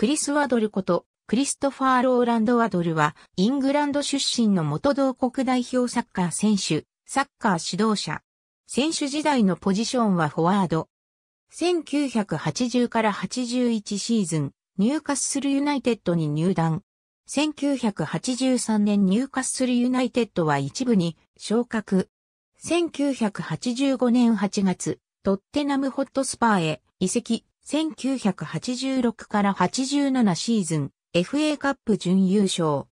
クリス・ワドルこと、クリストファー・ローランド・ワドルは、イングランド出身の元同国代表サッカー選手、サッカー指導者。選手時代のポジションはフォワード。1980から81シーズン、ニューカッスルユナイテッドに入団。1983年ニューカッスルユナイテッドは一部に昇格。1985年8月、トッテナムホットスパーへ移籍。1986から87シーズン FA カップ準優勝。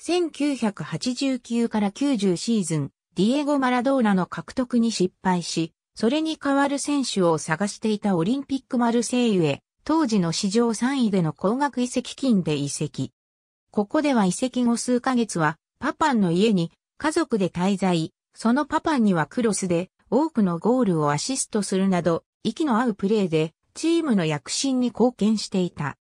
1989から90シーズン、ディエゴ・マラドーナの獲得に失敗し、それに代わる選手を探していたオリンピックマルセイユへ、当時の史上3位での高額移籍金で移籍。ここでは移籍後数ヶ月は、パパンの家に家族で滞在、そのパパンにはクロスで多くのゴールをアシストするなど、息の合うプレーでチームの躍進に貢献していた。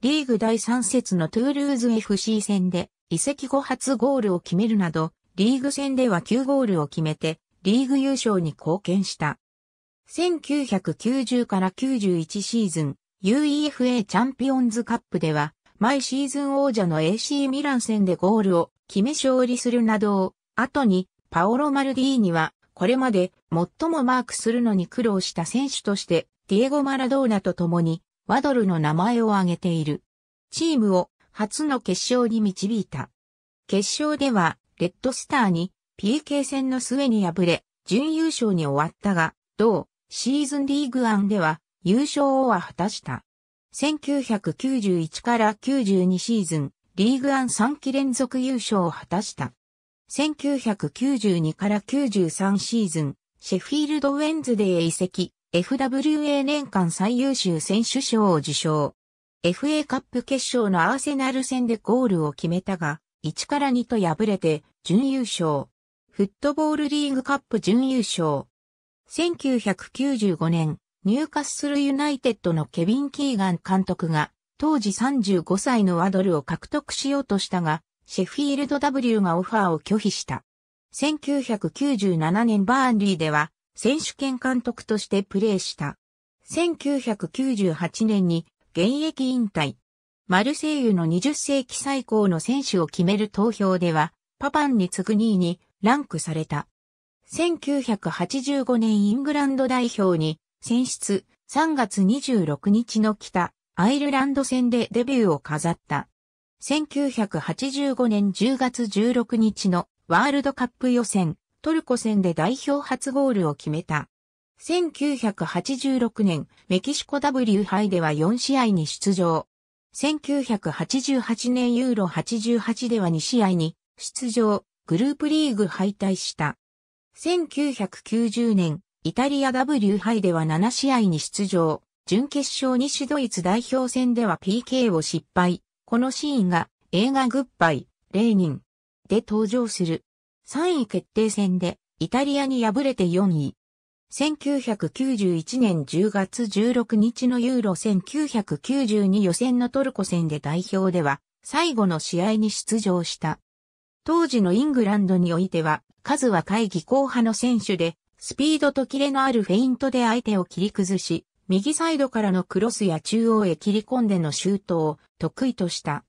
リーグ第3節のトゥールーズ FC 戦で移籍後初ゴールを決めるなど、リーグ戦では9ゴールを決めて、リーグ優勝に貢献した。1990から91シーズン、UEFA チャンピオンズカップでは、毎シーズン王者の AC ミラン戦でゴールを決め勝利するなどを、後に、パオロ・マルディーニはこれまで最もマークするのに苦労した選手として、ディエゴ・マラドーナと共に、ワドルの名前を挙げている。チームを初の決勝に導いた。決勝では、レッドスターに PK 戦の末に敗れ、準優勝に終わったが、同シーズンリーグ案では優勝は果たした。1991から92シーズン、リーグ案3期連続優勝を果たした。1992から93シーズン、シェフィールド・ウェンズデーへ移籍、FWA 年間最優秀選手賞を受賞。FA カップ決勝のアーセナル戦でゴールを決めたが、1から2と敗れて、準優勝。フットボールリーグカップ準優勝。1995年、ニューカッスルユナイテッドのケビン・キーガン監督が、当時35歳のワドルを獲得しようとしたが、シェフィールド W がオファーを拒否した。1997年バーンリーでは選手権監督としてプレーした。1998年に現役引退。マルセイユの20世紀最高の選手を決める投票では、パパンに次ぐ2位にランクされた。1985年イングランド代表に選出3月26日の北アイルランド戦でデビューを飾った。1985年10月16日のワールドカップ予選、トルコ戦で代表初ゴールを決めた。1986年、メキシコ W 杯では4試合に出場。1988年ユーロ88では2試合に出場、グループリーグ敗退した。1990年、イタリア W 杯では7試合に出場、準決勝西ドイツ代表戦では PK を失敗、このシーンが映画グッバイ、レーニンで登場する。3位決定戦でイタリアに敗れて4位。1991年10月16日のユーロ1992予選のトルコ戦で代表では最後の試合に出場した。当時のイングランドにおいては数は会議後派の選手でスピードとキレのあるフェイントで相手を切り崩し右サイドからのクロスや中央へ切り込んでのシュートを得意とした。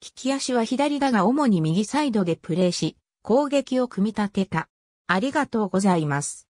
利き足は左だが主に右サイドでプレーし、攻撃を組み立てた。ありがとうございます。